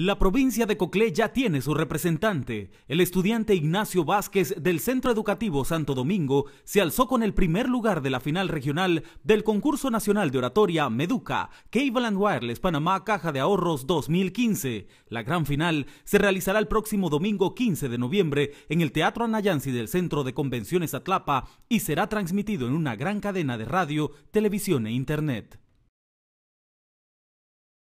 La provincia de Coclé ya tiene su representante. El estudiante Ignacio Vázquez del Centro Educativo Santo Domingo se alzó con el primer lugar de la final regional del concurso nacional de oratoria Meduca, Cable and Wireless Panamá Caja de Ahorros 2015. La gran final se realizará el próximo domingo 15 de noviembre en el Teatro Anayansi del Centro de Convenciones Atlapa y será transmitido en una gran cadena de radio, televisión e internet.